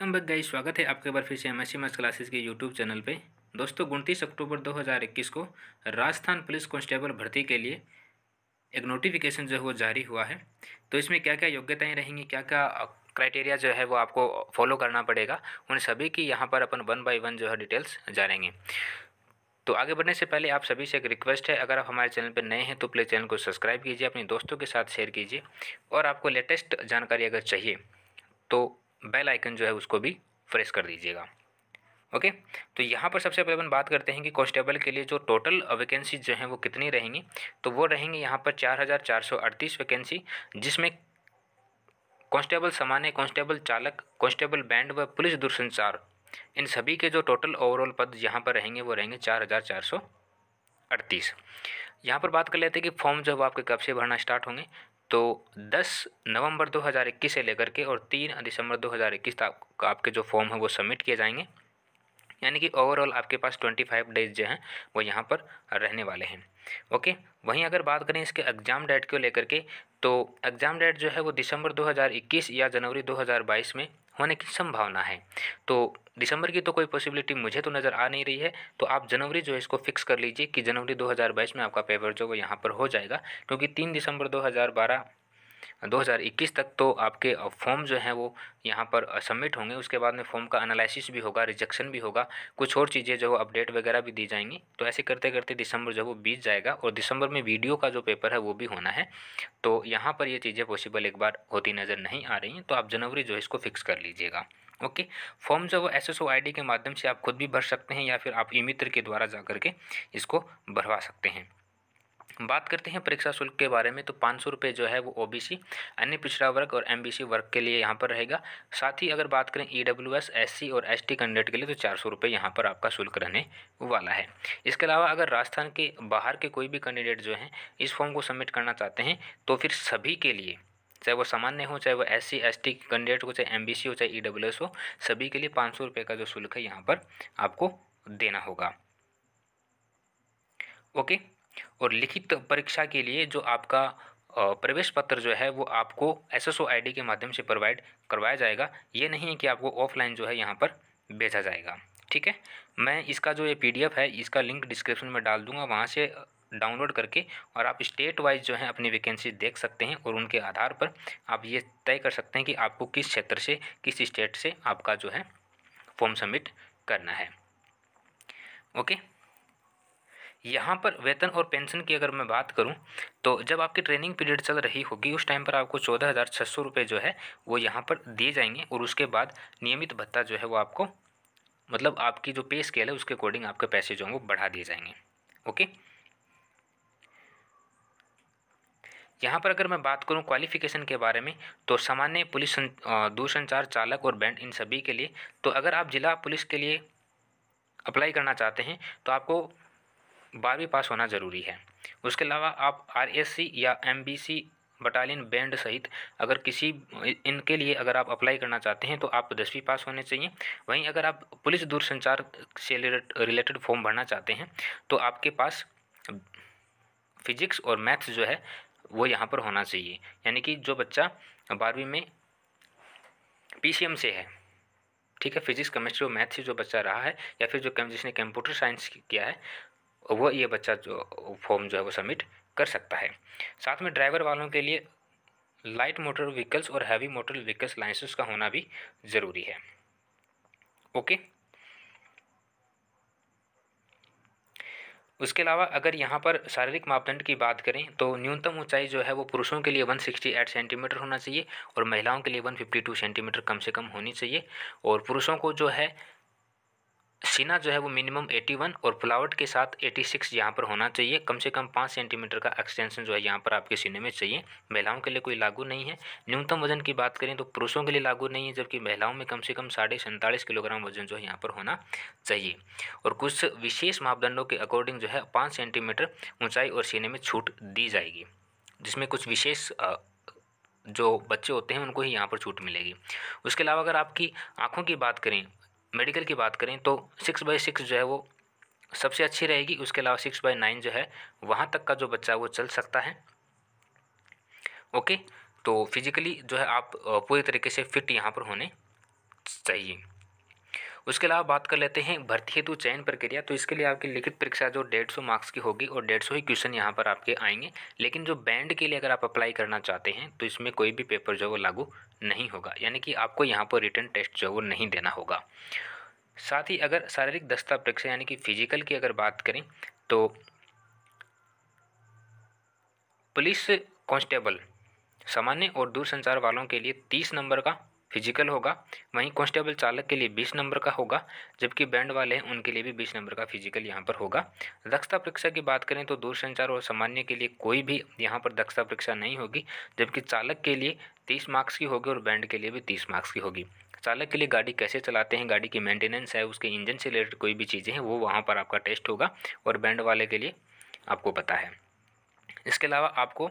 welcome back गई स्वागत है आपके बार फिर से एम एस सी क्लासेस के यूट्यूब चैनल पे दोस्तों उनतीस अक्टूबर 2021 को राजस्थान पुलिस कांस्टेबल भर्ती के लिए एक नोटिफिकेशन जो है वो जारी हुआ है तो इसमें क्या क्या योग्यताएं रहेंगी क्या क्या क्राइटेरिया जो है वो आपको फॉलो करना पड़ेगा उन सभी की यहाँ पर अपन वन बाई वन जो है डिटेल्स जानेंगे तो आगे बढ़ने से पहले आप सभी से एक रिक्वेस्ट है अगर आप हमारे चैनल पर नए हैं तो प्लीज़ चैनल को सब्सक्राइब कीजिए अपने दोस्तों के साथ शेयर कीजिए और आपको लेटेस्ट जानकारी अगर चाहिए तो बेल आइकन जो है उसको भी फ्रेश कर दीजिएगा ओके तो यहाँ पर सबसे पहले अपन बात करते हैं कि कॉन्स्टेबल के लिए जो टोटल वैकेंसी जो हैं वो कितनी रहेंगी तो वो रहेंगी यहाँ पर चार हज़ार चार सौ अड़तीस वैकेंसी जिसमें कॉन्स्टेबल सामान्य कांस्टेबल चालक कॉन्स्टेबल बैंड व पुलिस दूरसंचार इन सभी के जो टोटल ओवरऑल पद यहाँ पर रहेंगे वो रहेंगे चार हज़ार चार सौ अड़तीस यहाँ पर बात कर लेते हैं कि फॉर्म जो है आपके कब से भरना स्टार्ट होंगे तो दस नवंबर 2021 से लेकर के और तीन दिसंबर 2021 तक आपके जो फॉर्म है वो सबमिट किए जाएंगे यानी कि ओवरऑल आपके पास 25 डेज जो हैं वो यहाँ पर रहने वाले हैं ओके वहीं अगर बात करें इसके एग्ज़ाम डेट को लेकर के तो एग्ज़ाम डेट जो है वो दिसंबर 2021 या जनवरी 2022 में होने की संभावना है तो दिसंबर की तो कोई पॉसिबिलिटी मुझे तो नज़र आ नहीं रही है तो आप जनवरी जो है इसको फिक्स कर लीजिए कि जनवरी 2022 में आपका पेपर जो है यहाँ पर हो जाएगा क्योंकि तीन दिसंबर 2012 2021 तक तो आपके फॉर्म जो हैं वो यहाँ पर सबमिट होंगे उसके बाद में फॉर्म का एनालिसिस भी होगा रिजेक्शन भी होगा कुछ और चीज़ें जो अपडेट वगैरह भी दी जाएंगी तो ऐसे करते करते दिसंबर जो वो बीत जाएगा और दिसंबर में वीडियो का जो पेपर है वो भी होना है तो यहाँ पर ये चीज़ें पॉसिबल एक बार होती नज़र नहीं आ रही हैं तो आप जनवरी जो है इसको फिक्स कर लीजिएगा ओके फॉर्म जो वो एस एस के माध्यम से आप खुद भी भर सकते हैं या फिर आप ई मित्र के द्वारा जा करके इसको भरवा सकते हैं बात करते हैं परीक्षा शुल्क के बारे में तो पाँच सौ रुपये जो है वो ओबीसी अन्य पिछड़ा वर्ग और एमबीसी वर्ग के लिए यहाँ पर रहेगा साथ ही अगर बात करें ईडब्ल्यूएस e एससी और एसटी कैंडिडेट के लिए तो चार सौ रुपये यहाँ पर आपका शुल्क रहने वाला है इसके अलावा अगर राजस्थान के बाहर के कोई भी कैंडिडेट जो हैं इस फॉर्म को सबमिट करना चाहते हैं तो फिर सभी के लिए चाहे वो सामान्य हो चाहे वो S C S T candidate हो चाहे एम बी सी हो चाहे ई डब्ल्यू एस हो सभी के लिए पाँच सौ रुपये का जो शुल्क है यहाँ पर आपको देना होगा ओके और लिखित परीक्षा के लिए जो आपका प्रवेश पत्र जो है वो आपको एस एस के माध्यम से प्रोवाइड करवाया जाएगा ये नहीं है कि आपको ऑफलाइन जो है यहाँ पर भेजा जाएगा ठीक है मैं इसका जो ये पीडीएफ है इसका लिंक डिस्क्रिप्शन में डाल दूंगा वहाँ से डाउनलोड करके और आप स्टेट वाइज जो है अपनी वैकेंसी देख सकते हैं और उनके आधार पर आप ये तय कर सकते हैं कि आपको किस क्षेत्र से किस स्टेट से आपका जो है फॉर्म सबमिट करना है ओके यहाँ पर वेतन और पेंशन की अगर मैं बात करूँ तो जब आपकी ट्रेनिंग पीरियड चल रही होगी उस टाइम पर आपको चौदह हज़ार छः सौ रुपये जो है वो यहाँ पर दिए जाएंगे और उसके बाद नियमित भत्ता जो है वो आपको मतलब आपकी जो पे स्केल है उसके अकॉर्डिंग आपके पैसे जो हैं वो बढ़ा दिए जाएंगे ओके यहाँ पर अगर मैं बात करूँ क्वालिफिकेशन के बारे में तो सामान्य पुलिस दूरसंचार चालक और बैंड इन सभी के लिए तो अगर आप जिला पुलिस के लिए अप्लाई करना चाहते हैं तो आपको बारहवीं पास होना ज़रूरी है उसके अलावा आप आर या एम बटालियन बैंड सहित अगर किसी इनके लिए अगर आप अप्लाई करना चाहते हैं तो आप दसवीं पास होने चाहिए वहीं अगर आप पुलिस दूरसंचार से रिलेटेड फॉर्म भरना चाहते हैं तो आपके पास फिजिक्स और मैथ्स जो है वो यहाँ पर होना चाहिए यानी कि जो बच्चा बारहवीं में पी से है ठीक है फिजिक्स केमिस्ट्री और मैथ्स से जो बच्चा रहा है या फिर जो जिसने कंप्यूटर साइंस किया है वो ये बच्चा जो फॉर्म जो है वो सबमिट कर सकता है साथ में ड्राइवर वालों के लिए लाइट मोटर व्हीकल्स और हैवी मोटर व्हीकल्स लाइसेंस का होना भी ज़रूरी है ओके उसके अलावा अगर यहाँ पर शारीरिक मापदंड की बात करें तो न्यूनतम ऊंचाई जो है वो पुरुषों के लिए 168 सेंटीमीटर होना चाहिए और महिलाओं के लिए 152 सेंटीमीटर कम से कम होनी चाहिए और पुरुषों को जो है सीना जो है वो मिनिमम 81 और फुलावट के साथ 86 सिक्स यहाँ पर होना चाहिए कम से कम पाँच सेंटीमीटर का एक्सटेंशन जो है यहाँ पर आपके सीने में चाहिए महिलाओं के लिए कोई लागू नहीं है न्यूनतम वजन की बात करें तो पुरुषों के लिए लागू नहीं है जबकि महिलाओं में कम से कम साढ़े सैंतालीस किलोग्राम वजन जो है यहाँ पर होना चाहिए और कुछ विशेष मापदंडों के अकॉर्डिंग जो है पाँच सेंटीमीटर ऊँचाई और सीने में छूट दी जाएगी जिसमें कुछ विशेष जो बच्चे होते हैं उनको ही यहाँ पर छूट मिलेगी उसके अलावा अगर आपकी आँखों की बात करें मेडिकल की बात करें तो सिक्स बाई सिक्स जो है वो सबसे अच्छी रहेगी उसके अलावा सिक्स बाई नाइन जो है वहाँ तक का जो बच्चा वो चल सकता है ओके तो फिजिकली जो है आप पूरी तरीके से फिट यहाँ पर होने चाहिए उसके अलावा बात कर लेते हैं भर्ती हेतु चयन प्रक्रिया तो इसके लिए आपकी लिखित परीक्षा जो डेढ़ सौ मार्क्स की होगी और डेढ़ सौ ही क्वेश्चन यहाँ पर आपके आएंगे लेकिन जो बैंड के लिए अगर आप अप्लाई करना चाहते हैं तो इसमें कोई भी पेपर जो है लागू नहीं होगा यानी कि आपको यहाँ पर रिटर्न टेस्ट जो वो नहीं देना होगा साथ ही अगर शारीरिक दस्ता परीक्षा यानी कि फिजिकल की अगर बात करें तो पुलिस कांस्टेबल सामान्य और दूरसंचार वालों के लिए तीस नंबर का फिजिकल होगा वहीं कॉन्स्टेबल चालक के लिए बीस नंबर का होगा जबकि बैंड वाले हैं उनके लिए भी बीस नंबर का फिजिकल यहाँ पर होगा दक्षता परीक्षा की बात करें तो दूरसंचार और सामान्य के लिए कोई भी यहाँ पर दक्षता परीक्षा नहीं होगी जबकि चालक के लिए तीस मार्क्स की होगी और बैंड के लिए भी तीस मार्क्स की होगी चालक के लिए गाड़ी कैसे चलाते हैं गाड़ी की मेंटेनेंस है उसके इंजन से रिलेटेड कोई भी चीज़ें हैं वो वहाँ पर आपका टेस्ट होगा और बैंड वाले के लिए आपको पता है इसके अलावा आपको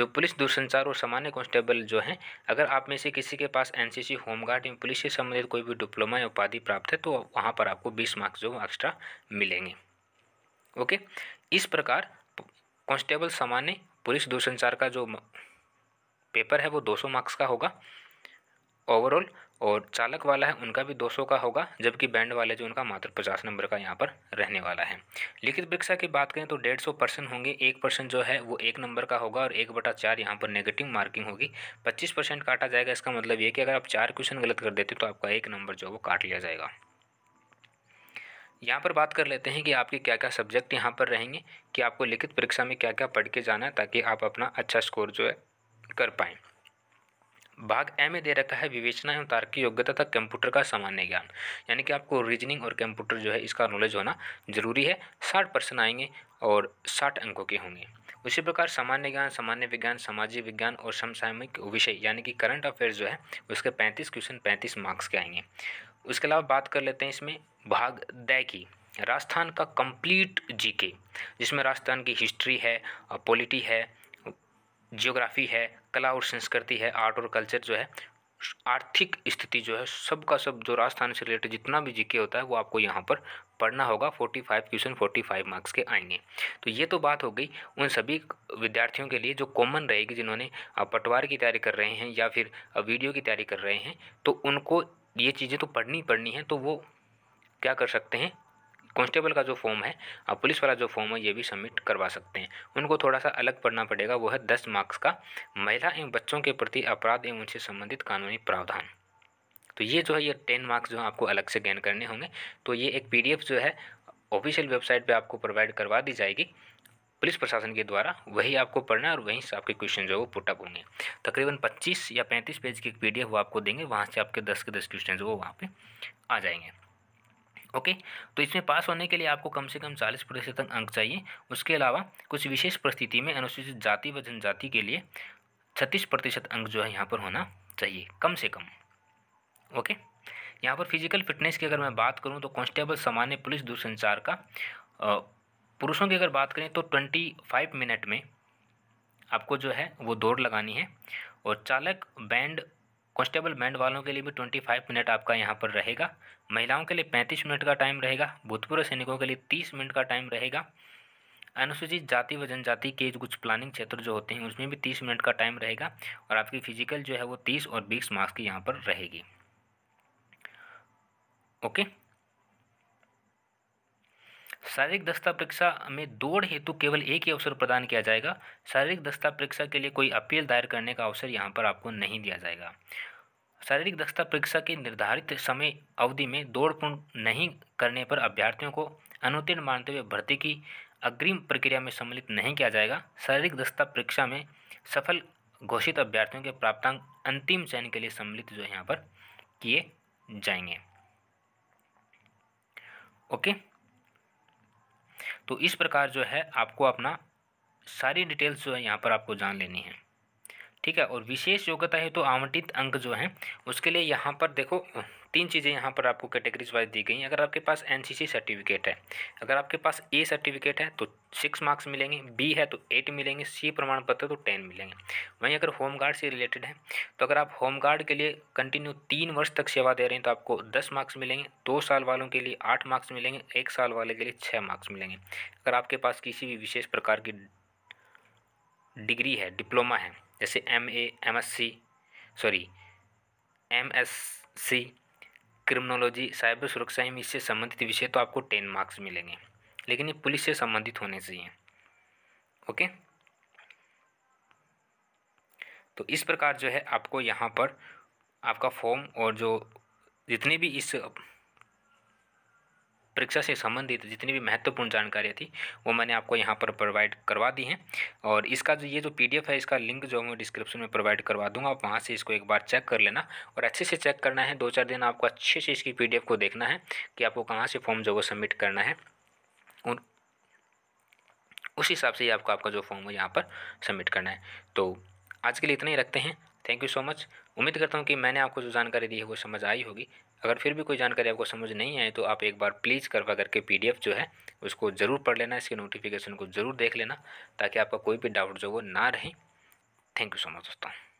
जो पुलिस दूरसंचार और सामान्य कांस्टेबल जो हैं अगर आप में से किसी के पास एनसीसी होमगार्ड या पुलिस से संबंधित कोई भी डिप्लोमा या उपाधि प्राप्त है तो वहाँ पर आपको बीस मार्क्स जो एक्स्ट्रा मिलेंगे ओके इस प्रकार कॉन्स्टेबल सामान्य पुलिस दूरसंचार का जो पेपर है वो सौ मार्क्स का होगा ओवरऑल और चालक वाला है उनका भी 200 का होगा जबकि बैंड वाले जो उनका मात्र 50 नंबर का यहाँ पर रहने वाला है लिखित परीक्षा की बात करें तो डेढ़ सौ परसेंट होंगे एक परसेंट जो है वो एक नंबर का होगा और एक बटा चार यहाँ पर नेगेटिव मार्किंग होगी पच्चीस परसेंट काटा जाएगा इसका मतलब ये कि अगर आप चार क्वेश्चन गलत कर देते तो आपका एक नंबर जो है वो काट लिया जाएगा यहाँ पर बात कर लेते हैं कि आपके क्या क्या सब्जेक्ट यहाँ पर रहेंगे कि आपको लिखित परीक्षा में क्या क्या पढ़ के जाना है ताकि आप अपना अच्छा स्कोर जो है कर पाएँ भाग ए में दे रखा है विवेचना एवं तार्किक योग्यता तथा कंप्यूटर का सामान्य ज्ञान यानी कि आपको रीजनिंग और कंप्यूटर जो है इसका नॉलेज होना जरूरी है साठ पर्सन आएंगे और साठ अंकों के होंगे उसी प्रकार सामान्य ज्ञान सामान्य विज्ञान सामाजिक विज्ञान और समसामयिक विषय यानी कि करंट अफेयर्स जो है उसके पैंतीस क्वेश्चन पैंतीस मार्क्स के आएंगे उसके अलावा बात कर लेते हैं इसमें भाग दय की राजस्थान का कंप्लीट जीके जिसमें राजस्थान की हिस्ट्री है पॉलिटी है जियोग्राफी है कला और संस्कृति है आर्ट और कल्चर जो है आर्थिक स्थिति जो है सबका सब जो राजस्थान से रिलेटेड जितना भी जीके होता है वो आपको यहाँ पर पढ़ना होगा 45 क्वेश्चन 45 मार्क्स के आएंगे तो ये तो बात हो गई उन सभी विद्यार्थियों के लिए जो कॉमन रहेगी जिन्होंने पटवार की तैयारी कर रहे हैं या फिर वीडियो की तैयारी कर रहे हैं तो उनको ये चीज़ें तो पढ़नी पढ़नी है तो वो क्या कर सकते हैं कांस्टेबल का जो फॉर्म है और पुलिस वाला जो फॉर्म है ये भी सबमिट करवा सकते हैं उनको थोड़ा सा अलग पढ़ना पड़ेगा वो है दस मार्क्स का महिला एवं बच्चों के प्रति अपराध एवं उनसे संबंधित कानूनी प्रावधान तो ये जो है ये टेन मार्क्स जो है आपको अलग से गेन करने होंगे तो ये एक पी जो है ऑफिशियल वेबसाइट पर आपको प्रोवाइड करवा दी जाएगी पुलिस प्रशासन के द्वारा वही आपको पढ़ना है और वहीं से आपके क्वेश्चन जो है वो पुटअप होंगे तकरीबन 25 या 35 पेज की एक पी वो आपको देंगे वहाँ से आपके 10 के 10 क्वेश्चन जो वो वहाँ पे आ जाएंगे ओके तो इसमें पास होने के लिए आपको कम से कम चालीस प्रतिशत अंक चाहिए उसके अलावा कुछ विशेष परिस्थिति में अनुसूचित जाति व जनजाति के लिए छत्तीस प्रतिशत अंक जो है यहाँ पर होना चाहिए कम से कम ओके यहाँ पर फिजिकल फिटनेस की अगर मैं बात करूँ तो कॉन्स्टेबल सामान्य पुलिस दूरसंचार का पुरुषों की अगर बात करें तो ट्वेंटी फाइव मिनट में आपको जो है वो दौड़ लगानी है और चालक बैंड कॉन्स्टेबल बैंड वालों के लिए भी ट्वेंटी फाइव मिनट आपका यहाँ पर रहेगा महिलाओं के लिए पैंतीस मिनट का टाइम रहेगा भूतपूर्व सैनिकों के लिए तीस मिनट का टाइम रहेगा अनुसूचित जाति व जनजाति के कुछ प्लानिंग क्षेत्र जो होते हैं उसमें भी तीस मिनट का टाइम रहेगा और आपकी फिजिकल जो है वो तीस और बीस मार्क्स की यहाँ पर रहेगी ओके शारीरिक दस्ता परीक्षा में दौड़ हेतु केवल एक ही अवसर प्रदान किया जाएगा शारीरिक दस्ता परीक्षा के लिए कोई अपील दायर करने का अवसर यहाँ पर आपको नहीं दिया जाएगा शारीरिक दस्ता परीक्षा के निर्धारित समय अवधि में दौड़ पूर्ण नहीं करने पर अभ्यर्थियों को अनुत्तीर्ण मानते हुए भर्ती की अग्रिम प्रक्रिया में सम्मिलित नहीं किया जाएगा शारीरिक दस्ता परीक्षा में सफल घोषित अभ्यर्थियों के प्राप्तांक अंतिम चयन के लिए सम्मिलित जो है यहाँ पर किए जाएंगे ओके तो इस प्रकार जो है आपको अपना सारी डिटेल्स जो है यहाँ पर आपको जान लेनी है ठीक है और विशेष योग्यता है तो आवंटित अंक जो हैं उसके लिए यहाँ पर देखो तीन चीज़ें यहाँ पर आपको कैटेगरीज वाइज दी गई हैं अगर आपके पास एन सर्टिफिकेट है अगर आपके पास ए सर्टिफिकेट है तो सिक्स मार्क्स मिलेंगे बी है तो एट मिलेंगे सी प्रमाण पत्र तो टेन मिलेंगे वहीं अगर होम गार्ड से रिलेटेड है तो अगर आप होम गार्ड के लिए कंटिन्यू तीन वर्ष तक सेवा दे रहे हैं तो आपको दस मार्क्स मिलेंगे दो साल वालों के लिए आठ मार्क्स मिलेंगे एक साल वाले के लिए छः मार्क्स मिलेंगे अगर आपके पास किसी भी विशेष प्रकार की डिग्री है डिप्लोमा है जैसे M A M S C sorry M S C criminology cyber सुरक्षा एवं इससे संबंधित विषय तो आपको टेन मार्क्स मिलेंगे लेकिन ये पुलिस से संबंधित होने चाहिए ओके तो इस प्रकार जो है आपको यहाँ पर आपका फॉर्म और जो जितने भी इस परीक्षा से संबंधित जितनी भी महत्वपूर्ण जानकारियाँ थी वो मैंने आपको यहाँ पर प्रोवाइड करवा दी हैं और इसका जो ये जो पी है इसका लिंक जो मैं डिस्क्रिप्शन में प्रोवाइड करवा दूँगा आप वहाँ से इसको एक बार चेक कर लेना और अच्छे से चेक करना है दो चार दिन आपको अच्छे से इसकी पी को देखना है कि आपको कहाँ से फॉर्म जो वो सबमिट करना है उन उस हिसाब से ही आपको आपका जो फॉर्म है यहाँ पर सबमिट करना है तो आज के लिए इतना ही रखते हैं थैंक यू सो मच उम्मीद करता हूँ कि मैंने आपको जो जानकारी दी है वो समझ आई होगी अगर फिर भी कोई जानकारी आपको समझ नहीं आई तो आप एक बार प्लीज़ करवा करके पीडीएफ जो है उसको ज़रूर पढ़ लेना इसके नोटिफिकेशन को ज़रूर देख लेना ताकि आपका कोई भी डाउट जो वो ना रहे थैंक यू सो मच दोस्तों